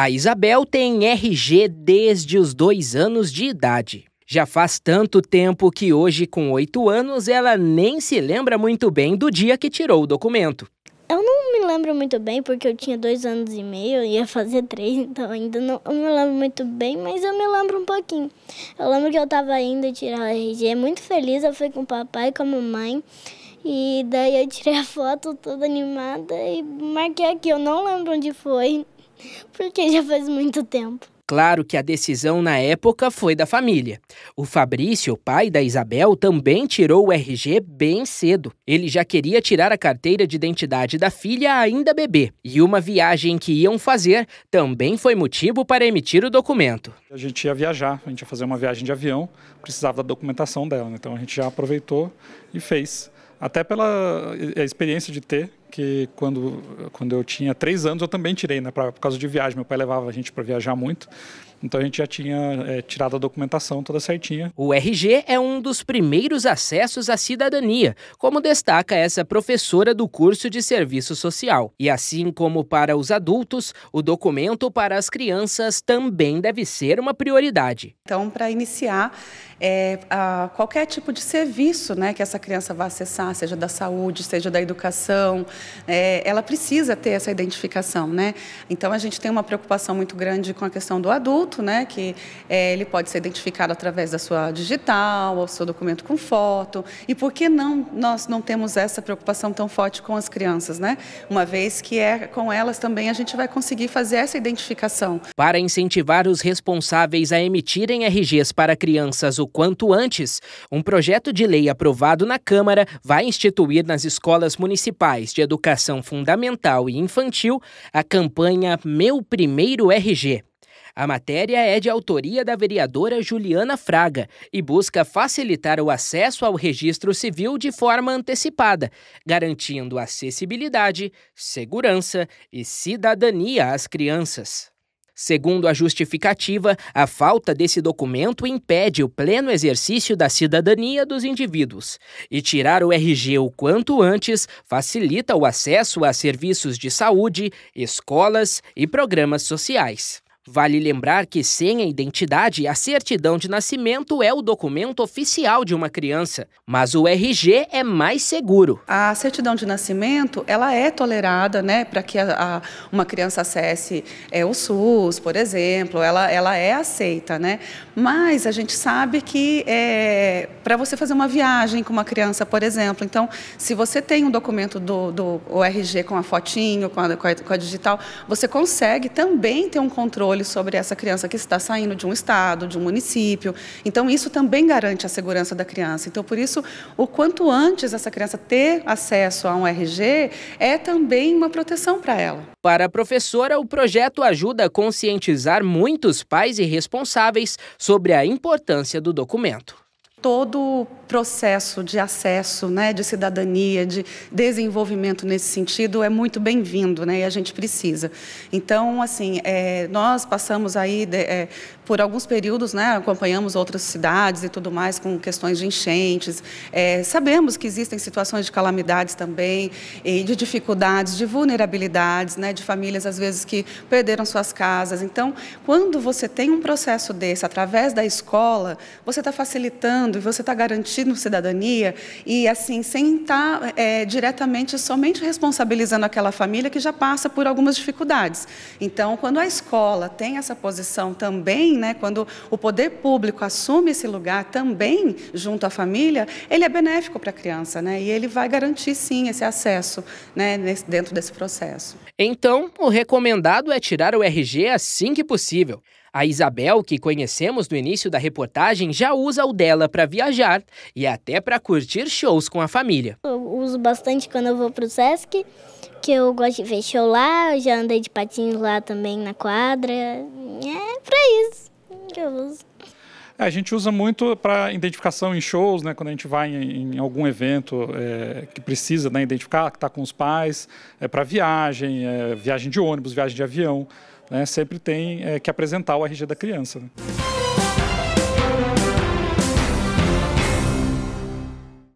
A Isabel tem RG desde os dois anos de idade. Já faz tanto tempo que hoje, com oito anos, ela nem se lembra muito bem do dia que tirou o documento. Eu não me lembro muito bem, porque eu tinha dois anos e meio, eu ia fazer três, então ainda não eu me lembro muito bem, mas eu me lembro um pouquinho. Eu lembro que eu estava indo tirar o RG, muito feliz, eu fui com o papai e com a mamãe, e daí eu tirei a foto toda animada e marquei aqui, eu não lembro onde foi, porque já faz muito tempo. Claro que a decisão na época foi da família. O Fabrício, pai da Isabel, também tirou o RG bem cedo. Ele já queria tirar a carteira de identidade da filha ainda bebê. E uma viagem que iam fazer também foi motivo para emitir o documento. A gente ia viajar, a gente ia fazer uma viagem de avião, precisava da documentação dela, né? então a gente já aproveitou e fez. Até pela experiência de ter, que quando, quando eu tinha três anos eu também tirei, né, pra, por causa de viagem. Meu pai levava a gente para viajar muito. Então a gente já tinha é, tirado a documentação toda certinha. O RG é um dos primeiros acessos à cidadania, como destaca essa professora do curso de serviço social. E assim como para os adultos, o documento para as crianças também deve ser uma prioridade. Então, para iniciar é, a, qualquer tipo de serviço né, que essa criança vá acessar, seja da saúde, seja da educação, é, ela precisa ter essa identificação. Né? Então, a gente tem uma preocupação muito grande com a questão do adulto né, que é, ele pode ser identificado através da sua digital, ou seu documento com foto. E por que não nós não temos essa preocupação tão forte com as crianças, né? Uma vez que é com elas também a gente vai conseguir fazer essa identificação. Para incentivar os responsáveis a emitirem RGs para crianças o quanto antes, um projeto de lei aprovado na Câmara vai instituir nas escolas municipais de educação fundamental e infantil a campanha Meu Primeiro RG. A matéria é de autoria da vereadora Juliana Fraga e busca facilitar o acesso ao registro civil de forma antecipada, garantindo acessibilidade, segurança e cidadania às crianças. Segundo a justificativa, a falta desse documento impede o pleno exercício da cidadania dos indivíduos. E tirar o RG o quanto antes facilita o acesso a serviços de saúde, escolas e programas sociais. Vale lembrar que sem a identidade, a certidão de nascimento é o documento oficial de uma criança, mas o RG é mais seguro. A certidão de nascimento, ela é tolerada, né, para que a, a, uma criança acesse é, o SUS, por exemplo, ela, ela é aceita, né? Mas a gente sabe que é, para você fazer uma viagem com uma criança, por exemplo, então, se você tem um documento do, do RG com a fotinho, com a, com a, com a digital, você consegue também ter um controle controle sobre essa criança que está saindo de um estado, de um município. Então, isso também garante a segurança da criança. Então, por isso, o quanto antes essa criança ter acesso a um RG é também uma proteção para ela. Para a professora, o projeto ajuda a conscientizar muitos pais e responsáveis sobre a importância do documento. Todo o processo de acesso, né, de cidadania, de desenvolvimento nesse sentido é muito bem-vindo, né, e a gente precisa. Então, assim, é, nós passamos aí de, é, por alguns períodos, né, acompanhamos outras cidades e tudo mais com questões de enchentes. É, sabemos que existem situações de calamidades também, e de dificuldades, de vulnerabilidades, né, de famílias às vezes que perderam suas casas. Então, quando você tem um processo desse através da escola, você está facilitando trabalhando, você está garantindo cidadania e, assim, sem estar tá, é, diretamente, somente responsabilizando aquela família que já passa por algumas dificuldades. Então, quando a escola tem essa posição também, né, quando o poder público assume esse lugar também junto à família, ele é benéfico para a criança, né, e ele vai garantir, sim, esse acesso né, nesse, dentro desse processo. Então, o recomendado é tirar o RG assim que possível. A Isabel, que conhecemos no início da reportagem, já usa o dela para viajar e até para curtir shows com a família. Eu uso bastante quando eu vou para o Sesc, que eu gosto de ver show lá, eu já andei de patins lá também na quadra. É para isso que eu uso. É, a gente usa muito para identificação em shows, né? Quando a gente vai em, em algum evento é, que precisa né, identificar que está com os pais, é para viagem, é, viagem de ônibus, viagem de avião, né? Sempre tem é, que apresentar o RG da criança. Né?